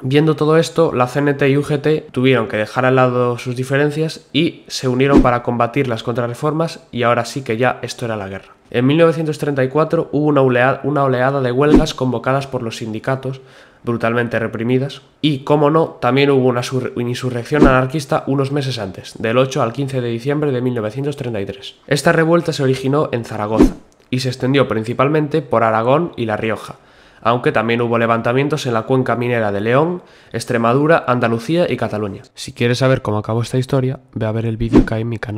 Viendo todo esto, la CNT y UGT tuvieron que dejar al lado sus diferencias y se unieron para combatir las contrarreformas y ahora sí que ya esto era la guerra. En 1934 hubo una oleada, una oleada de huelgas convocadas por los sindicatos, brutalmente reprimidas, y, como no, también hubo una insurrección anarquista unos meses antes, del 8 al 15 de diciembre de 1933. Esta revuelta se originó en Zaragoza y se extendió principalmente por Aragón y La Rioja, aunque también hubo levantamientos en la cuenca minera de León, Extremadura, Andalucía y Cataluña. Si quieres saber cómo acabó esta historia, ve a ver el vídeo que hay en mi canal.